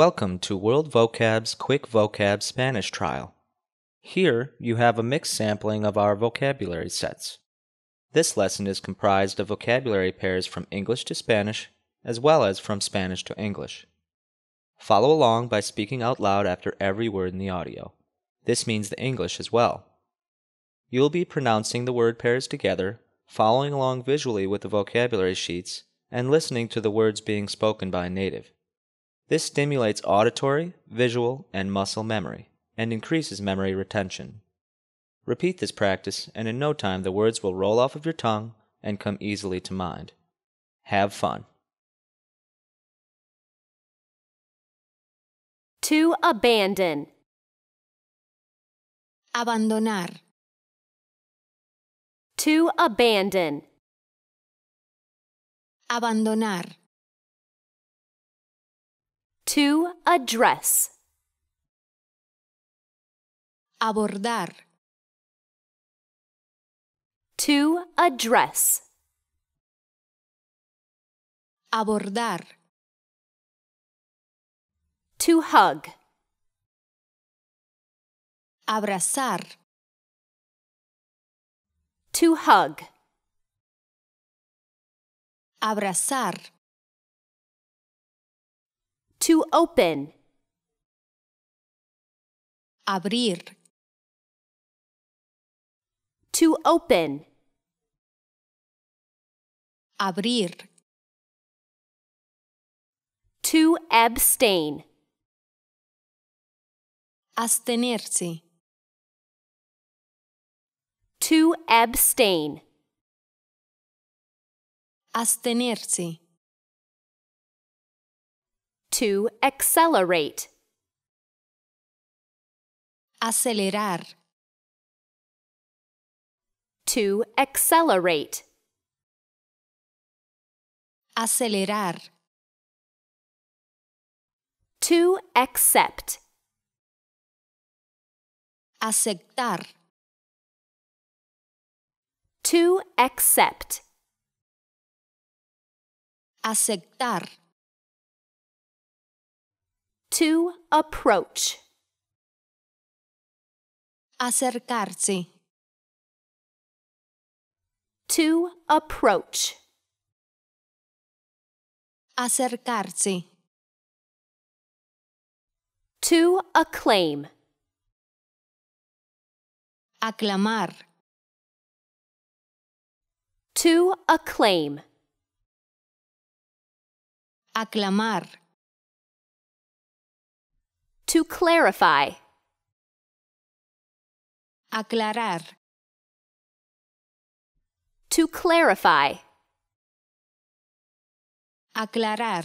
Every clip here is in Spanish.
Welcome to World Vocab's Quick Vocab Spanish Trial. Here you have a mixed sampling of our vocabulary sets. This lesson is comprised of vocabulary pairs from English to Spanish, as well as from Spanish to English. Follow along by speaking out loud after every word in the audio. This means the English as well. You will be pronouncing the word pairs together, following along visually with the vocabulary sheets, and listening to the words being spoken by a native. This stimulates auditory, visual, and muscle memory, and increases memory retention. Repeat this practice, and in no time the words will roll off of your tongue and come easily to mind. Have fun. To abandon. Abandonar. To abandon. Abandonar. To address. Abordar. To address. Abordar. To hug. Abrazar. To hug. Abrazar. To open. Abrir. To open. Abrir. To abstain. Astenersi. To abstain. Astenersi. To accelerate. Acelerar. To accelerate. Acelerar. To accept. Aceptar. To accept. Aceptar. To approach. Acercarse. To approach. Acercarse. To acclaim. Aclamar. To acclaim. Aclamar. To clarify. Aclarar. To clarify. Aclarar.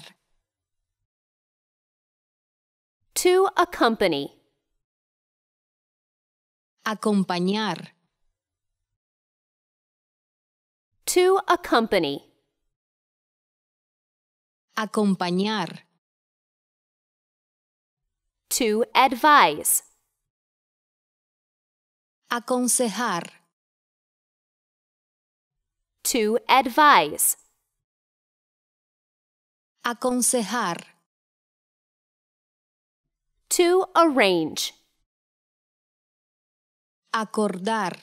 To accompany. Acompañar. To accompany. Acompañar to advise. Aconsejar. To advise. Aconsejar. To arrange. Acordar.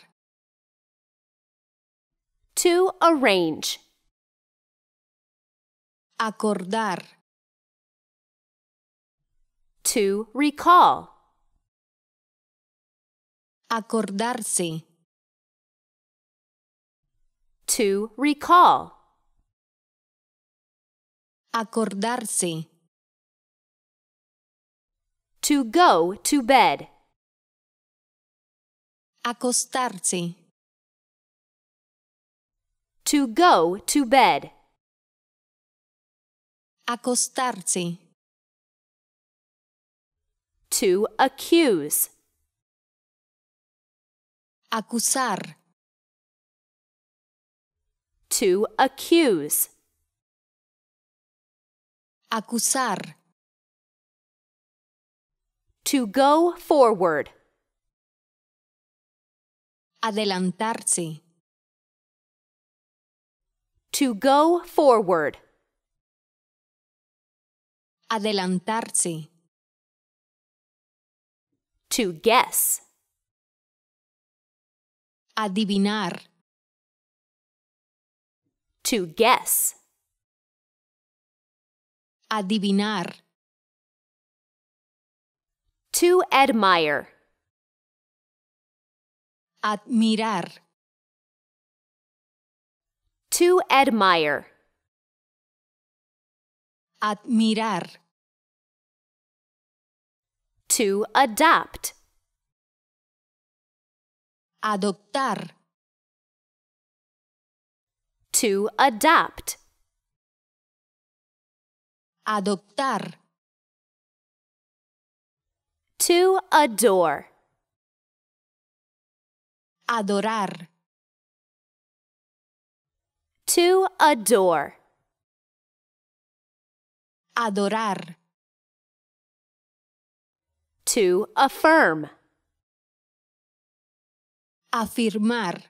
To arrange. Acordar. To recall. Acordarse. To recall. Acordarse. To go to bed. Acostarse. To go to bed. Acostarse to accuse. Acusar. To accuse. Acusar. To go forward. Adelantarse. To go forward. Adelantarse. To guess. Adivinar. To guess. Adivinar. To admire. Admirar. To admire. Admirar to adopt. Adoptar. To adopt. Adoptar. To adore. Adorar. To adore. Adorar to affirm. Afirmar.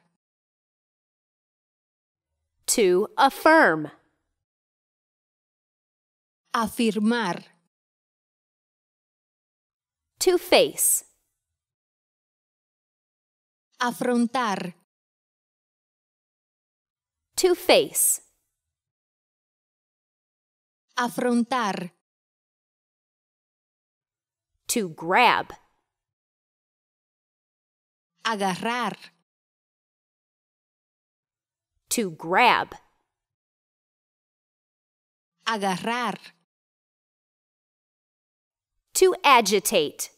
To affirm. Afirmar. To face. Afrontar. To face. Afrontar to grab. Agarrar. To grab. Agarrar. To agitate.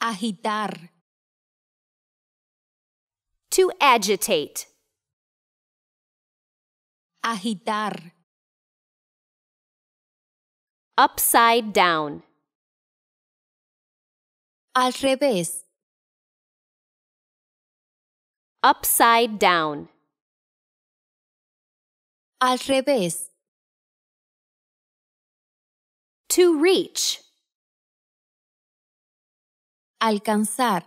Agitar. To agitate. Agitar. Upside down. Al revés. Upside down. Al revés. To reach. Alcanzar.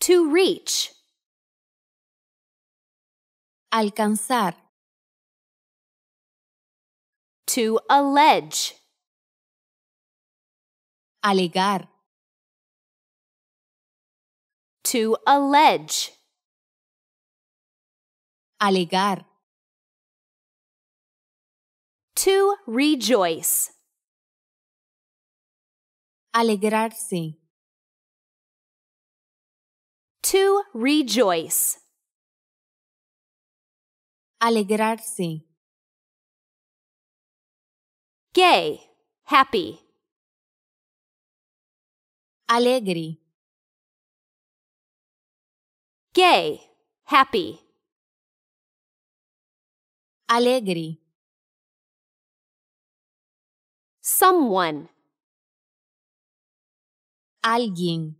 To reach. Alcanzar. To allege. Alegar. To allege. Alegar. To rejoice. Alegrarse. To rejoice. Alegrarse. Gay, happy. Alegre. Gay, happy. Alegre. Someone. Alguien.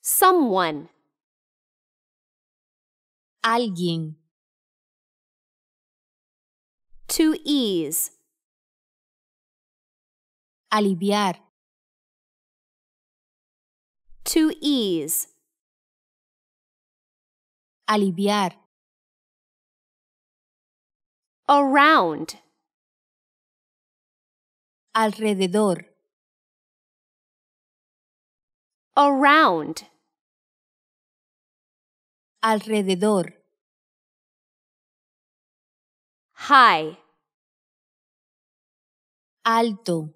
Someone. Alguien. To ease. Aliviar. To ease. Aliviar. Around. Alrededor. Around. Alrededor. High. Alto.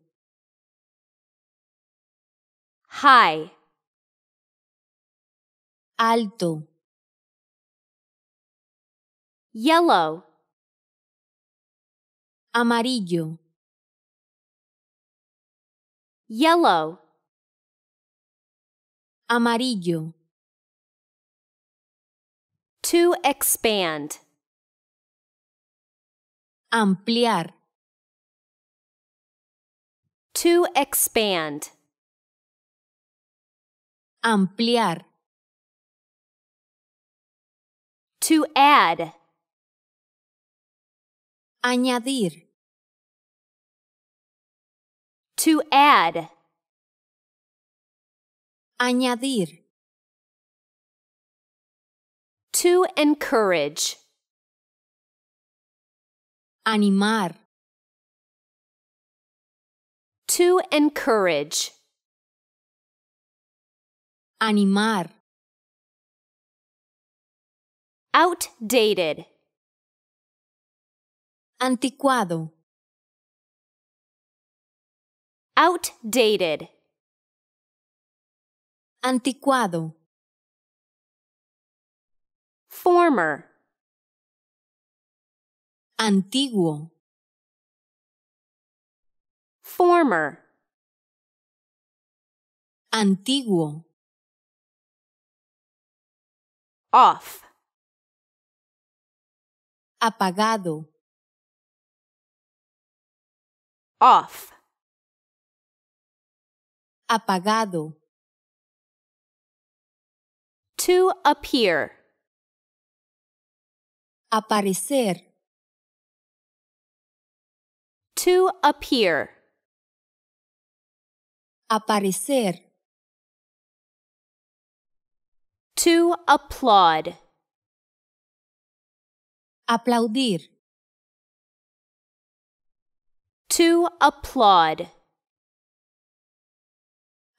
High. Alto. Yellow. Amarillo. Yellow. Amarillo. To expand. Ampliar. To expand. Ampliar. To add. Añadir. To add. Añadir. To encourage. Animar. To encourage. Animar. Outdated. Anticuado. Outdated. Anticuado. Former. Antiguo. Former. Antiguo. Off. Apagado. Off. Apagado. To appear. Aparecer. To appear. Aparecer. To applaud. Aplaudir. To applaud.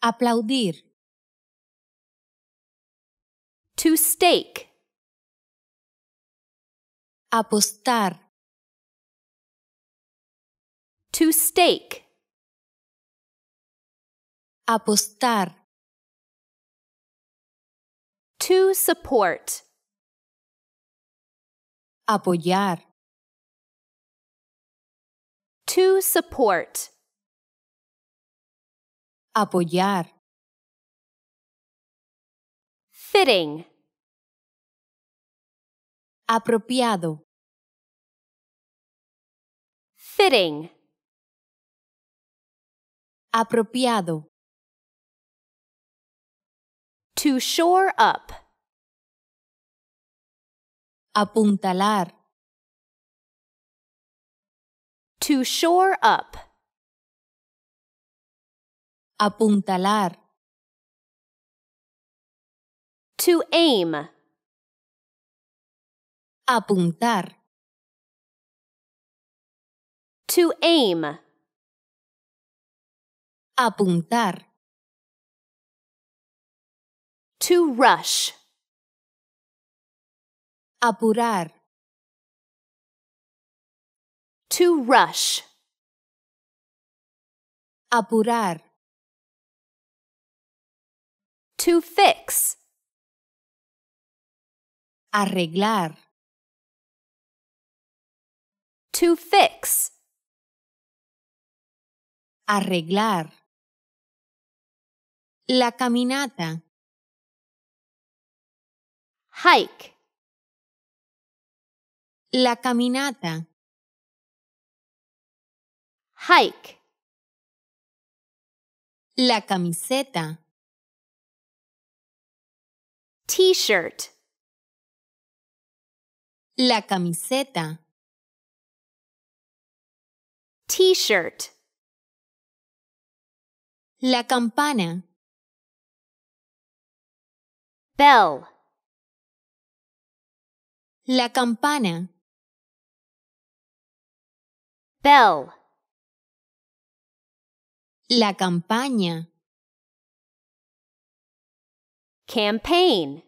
Aplaudir. To stake. Apostar. To stake. Apostar. To support. Apoyar. To support. Apoyar. Fitting. Apropiado. Fitting apropiado. To shore up. Apuntalar. To shore up. Apuntalar. To aim. Apuntar. To aim. Apuntar. To rush. Apurar. To rush. Apurar. To fix. Arreglar. To fix. Arreglar. La caminata. Hike. La caminata. Hike. La camiseta. T-shirt. La camiseta. T-shirt. La campana. Bell. La campana. Bell. La campaña. Campaign.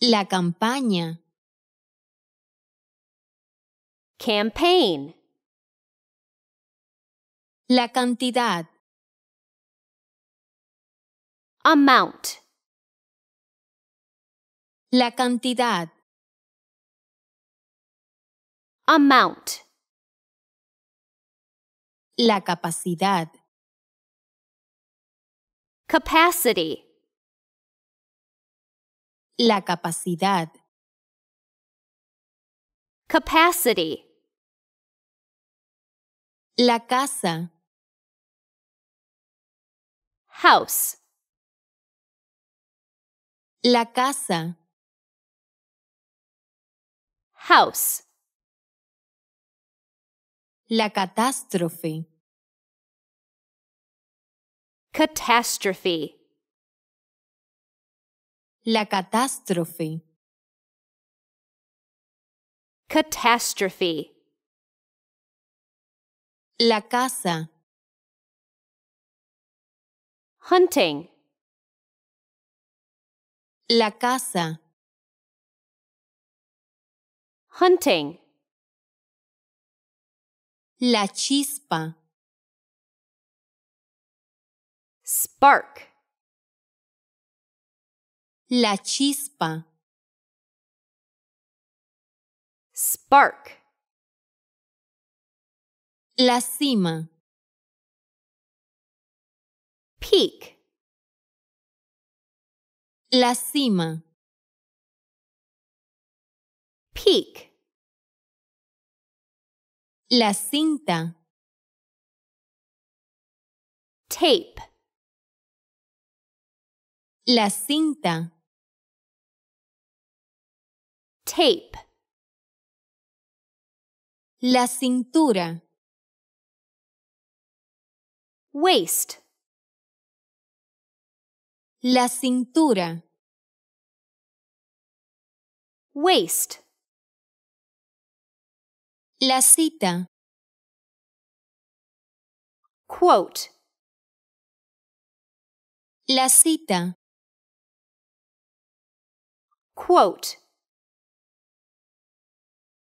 La campaña. Campaign. La cantidad amount. La cantidad. Amount. La capacidad. Capacity. La capacidad. Capacity. La casa. House. La casa. House. La catástrofe. Catastrophe. La catástrofe. Catastrophe. La casa. Hunting. La casa. Hunting. La chispa. Spark. La chispa. Spark. La cima. Peak. La cima. Peak. La cinta. Tape. La cinta. Tape. La cintura. Waist. La cintura. Waist. La cita. Quote. La cita. Quote.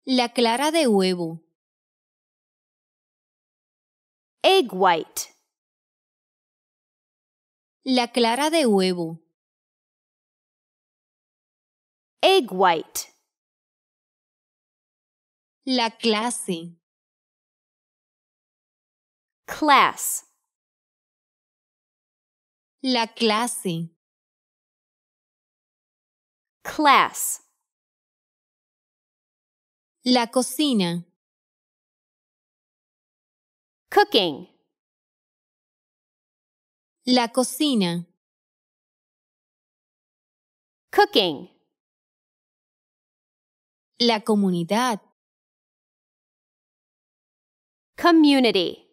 La clara de huevo. Egg white. La clara de huevo. Egg white. La clase. Class. La clase. Class. La cocina. Cooking. La cocina. Cooking. La comunidad. Community.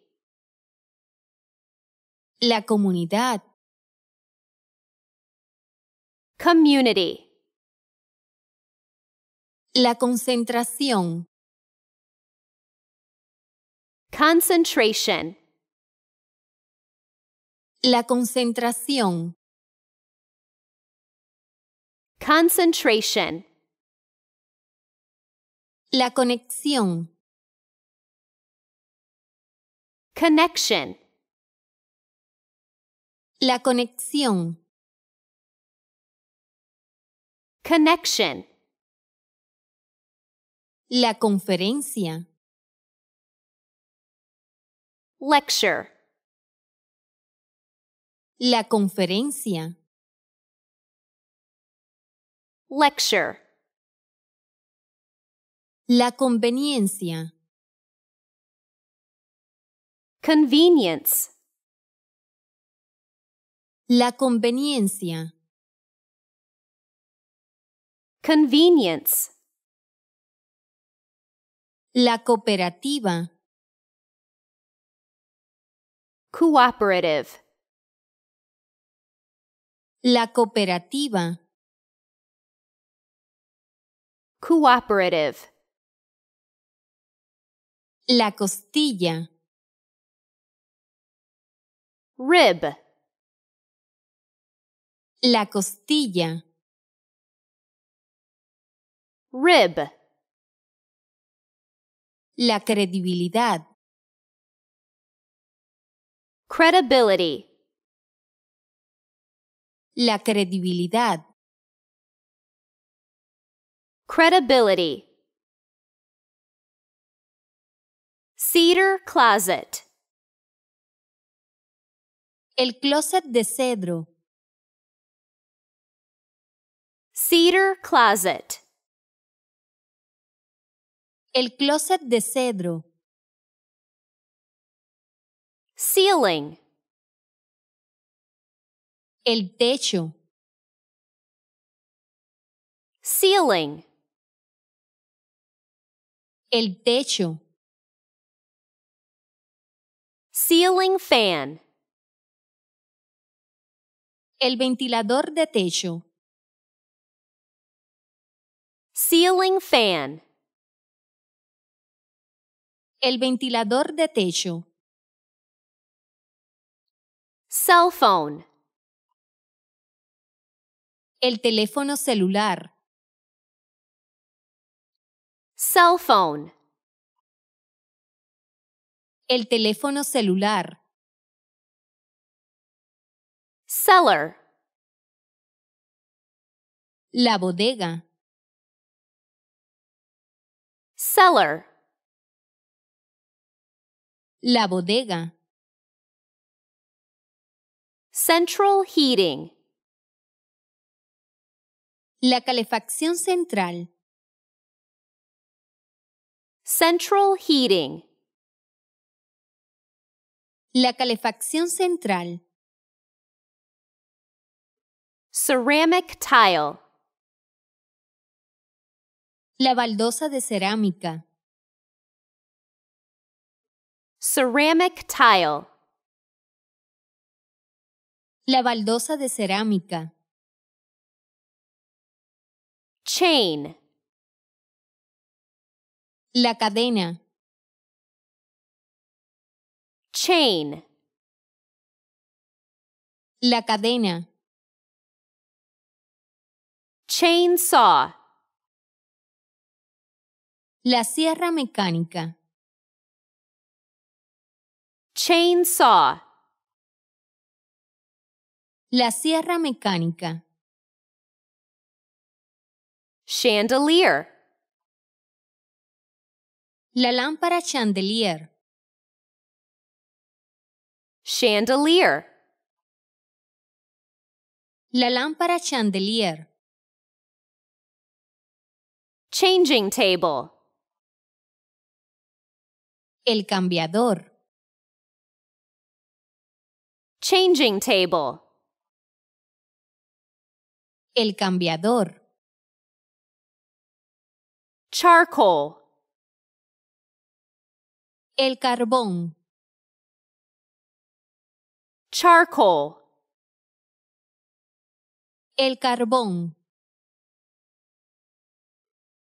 La comunidad. Community. La concentración. Concentration. La concentración. Concentration. La conexión. Connection. La conexión. Connection. La conferencia. Lecture. La conferencia. Lecture. La conveniencia. Convenience. La conveniencia. Convenience. La cooperativa. Cooperative. La cooperativa. Cooperative. La costilla. Rib. La costilla. Rib. La credibilidad. Credibility. La credibilidad. Credibility. Cedar closet. El closet de cedro. Cedar closet. El closet de cedro. Ceiling. El techo. Ceiling. El techo. Ceiling fan. El ventilador de techo. Ceiling fan. El ventilador de techo. Cell phone. El teléfono celular. Cell phone. El teléfono celular. Cellar. La bodega. Cellar. La bodega. Central heating. La calefacción central. Central heating. La calefacción central. Ceramic tile. La baldosa de cerámica. Ceramic tile. La baldosa de cerámica. Chain. La cadena. Chain. La cadena. Chainsaw. La sierra mecánica. Chainsaw. La sierra mecánica. Chandelier. La lámpara chandelier. Chandelier. La lámpara chandelier. Changing table. El cambiador. Changing table. El cambiador charcoal. El carbón. Charcoal. El carbón.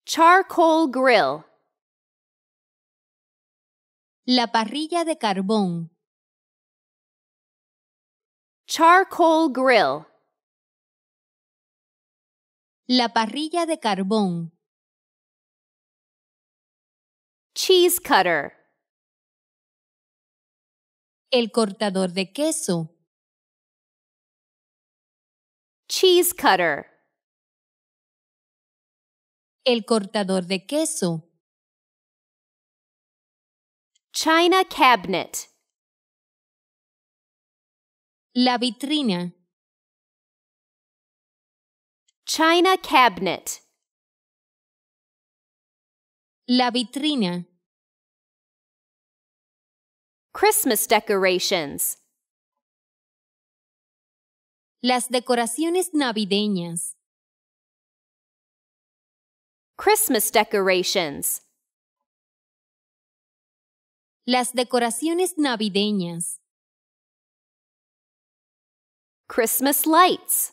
Charcoal grill. La parrilla de carbón. Charcoal grill. La parrilla de carbón. Cheese cutter. El cortador de queso. Cheese cutter. El cortador de queso. China cabinet. La vitrina. China cabinet. La vitrina. Christmas decorations. Las decoraciones navideñas. Christmas decorations. Las decoraciones navideñas. Christmas lights.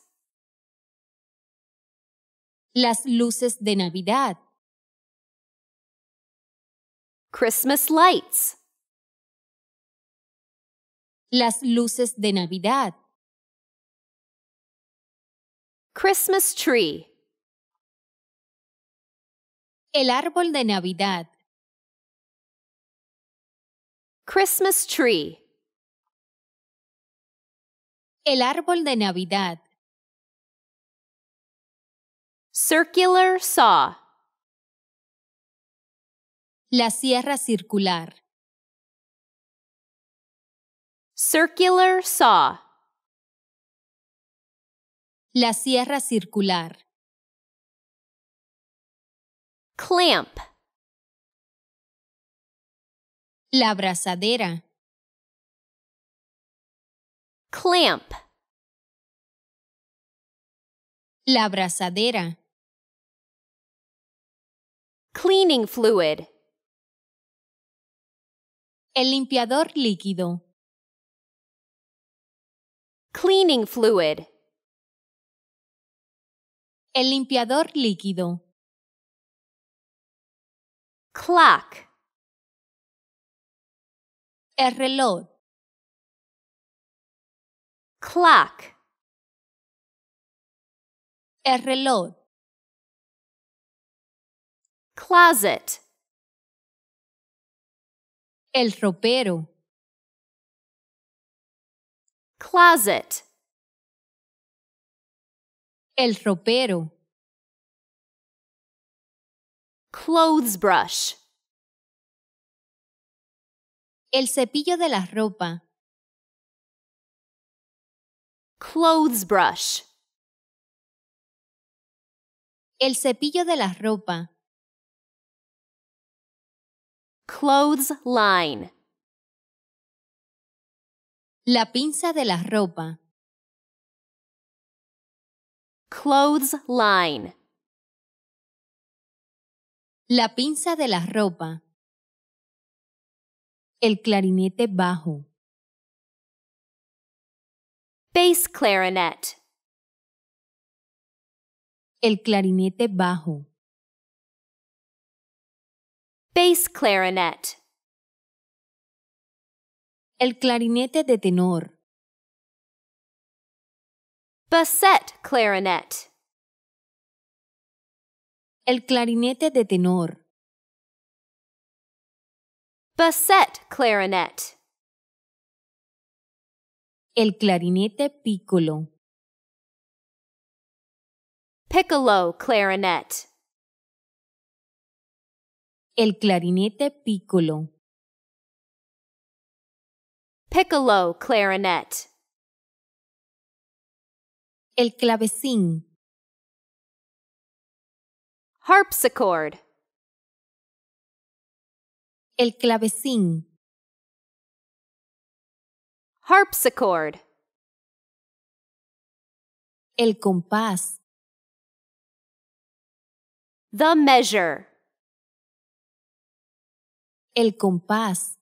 Las luces de Navidad. Christmas lights las luces de Navidad. Christmas tree. El árbol de Navidad. Christmas tree. El árbol de Navidad. Circular saw. La sierra circular. Circular saw. La sierra circular. Clamp. La abrazadera. Clamp. La abrazadera. Cleaning fluid. El limpiador líquido. Cleaning fluid. El limpiador líquido. Clock. El reloj. Clock. El reloj. Closet. El ropero. Closet. El ropero. Clothes brush. El cepillo de la ropa. Clothes brush. El cepillo de la ropa. Clothes line. La pinza de la ropa. Clothes line. La pinza de la ropa. El clarinete bajo. Bass clarinet. El clarinete bajo. Bass clarinet. El clarinete de tenor. Bassett clarinet. El clarinete de tenor. Bassett clarinet. El clarinete piccolo. Piccolo clarinet. El clarinete piccolo. Piccolo clarinet. El clavecín. Harpsichord. El clavecín. Harpsichord. El compás. The measure. El compás.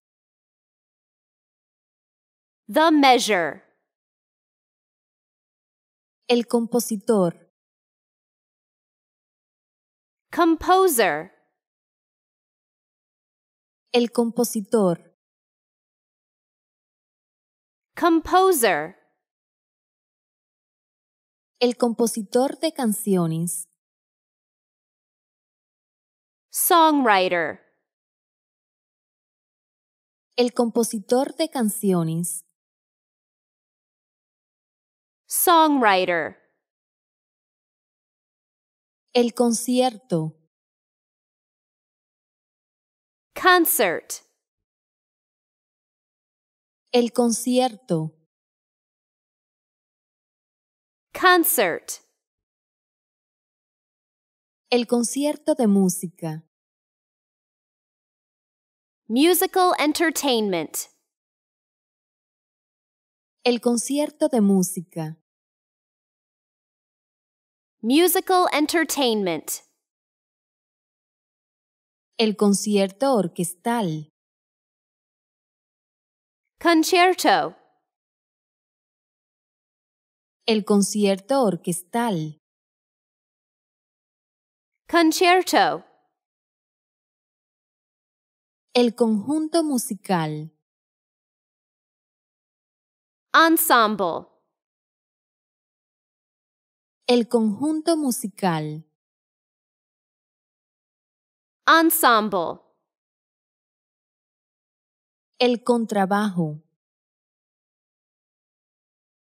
The measure. El compositor. Composer. El compositor. Composer. El compositor de canciones. Songwriter. El compositor de canciones. Songwriter. El concierto. Concert. El concierto. Concert. El concierto de música. Musical entertainment. El concierto de música. Musical entertainment. El concierto orquestal. Concierto. El concierto orquestal. Concierto. El conjunto musical. Ensemble. El conjunto musical. Ensemble. El contrabajo.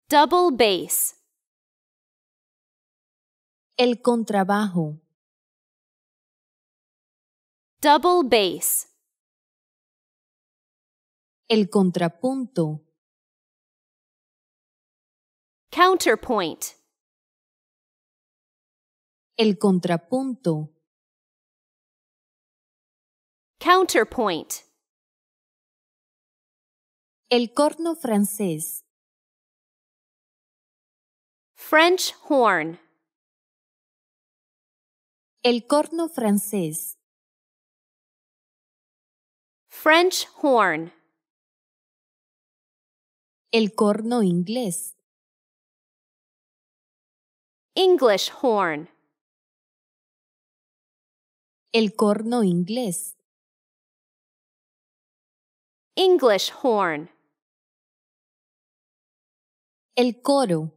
Double bass. El contrabajo. Double bass. El contrapunto. Counterpoint. El contrapunto. Counterpoint. El corno francés. French horn. El corno francés. French horn. El corno inglés. English horn. El corno inglés. English horn. El coro.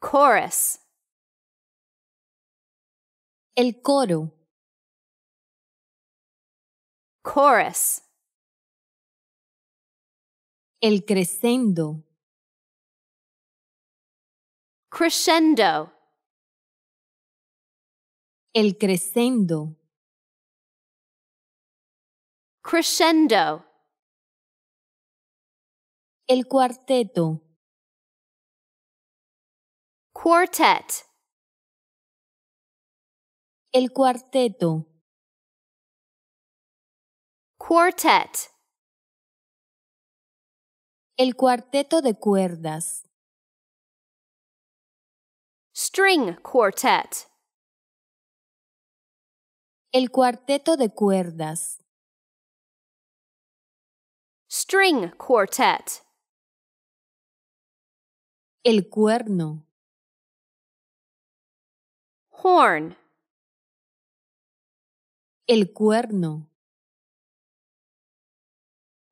Chorus. El coro. Chorus. El crescendo. Crescendo el crescendo. Crescendo. El cuarteto. Quartet. El cuarteto. Quartet. El cuarteto de cuerdas. String quartet. El cuarteto de cuerdas. String quartet. El cuerno. Horn. El cuerno.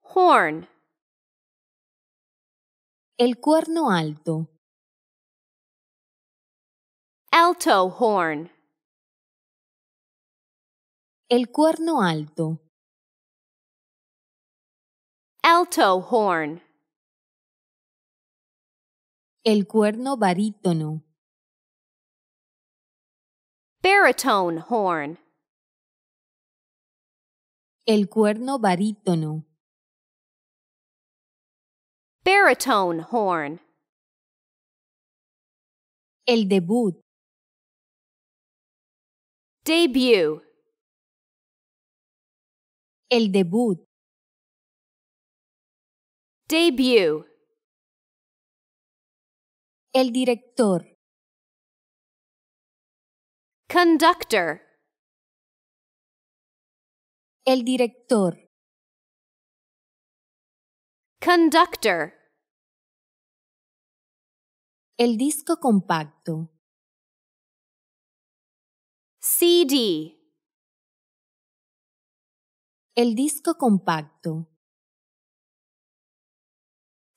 Horn. El cuerno alto. Alto horn. El cuerno alto. Alto horn. El cuerno barítono. Baritone horn. El cuerno barítono. Baritone horn. El debut. Debut. El debut. Debut. El director. Conductor. El director. Conductor. El disco compacto. CD. El disco compacto.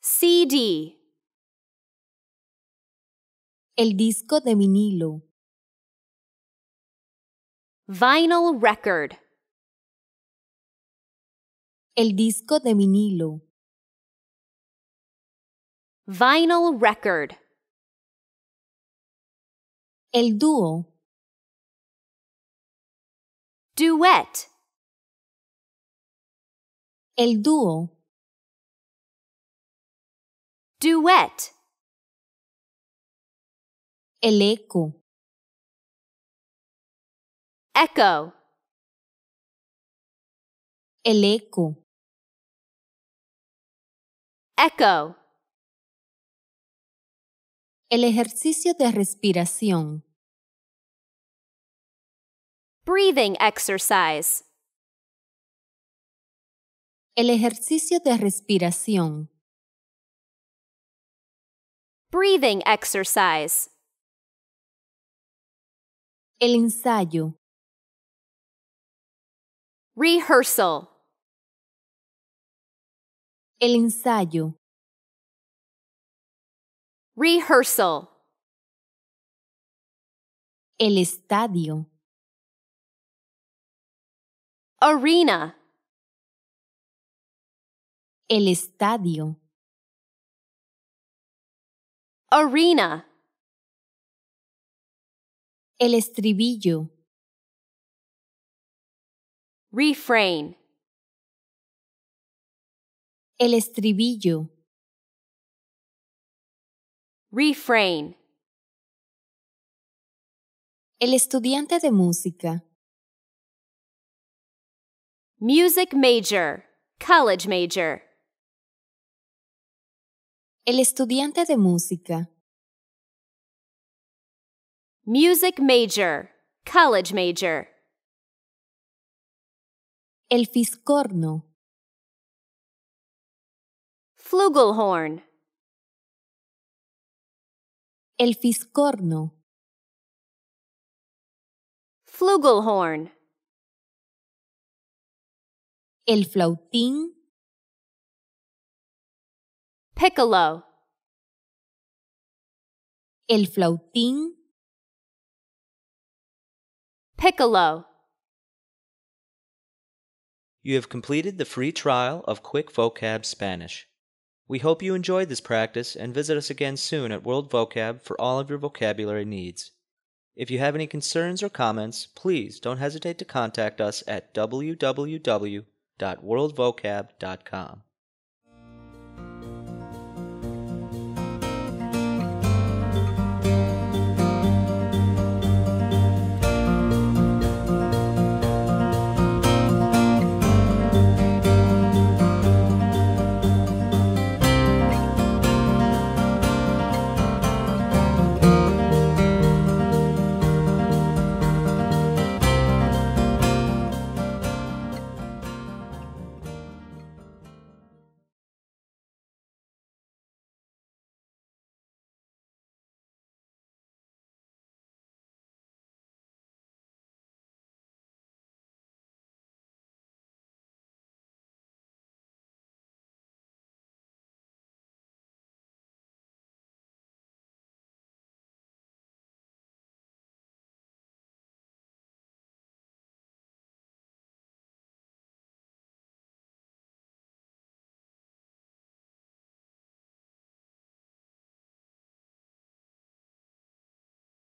CD. El disco de vinilo. Vinyl record. El disco de vinilo. Vinyl record. El dúo. Duet. El dúo. Duet. El eco. Echo. El eco. Echo. El ejercicio de respiración. Breathing exercise. El ejercicio de respiración. Breathing exercise. El ensayo. Rehearsal. El ensayo. Rehearsal. El estadio. Arena. El estadio. Arena. El estribillo. Refrain. El estribillo. Refrain. El estudiante de música. Music major. College major. El estudiante de música. Music major. College major. El fiscorno. Flugelhorn. El fiscorno. Flugelhorn. El flautín. Piccolo. El flautín. Piccolo. You have completed the free trial of Quick Vocab Spanish. We hope you enjoyed this practice and visit us again soon at World Vocab for all of your vocabulary needs. If you have any concerns or comments, please don't hesitate to contact us at www.worldvocab.com.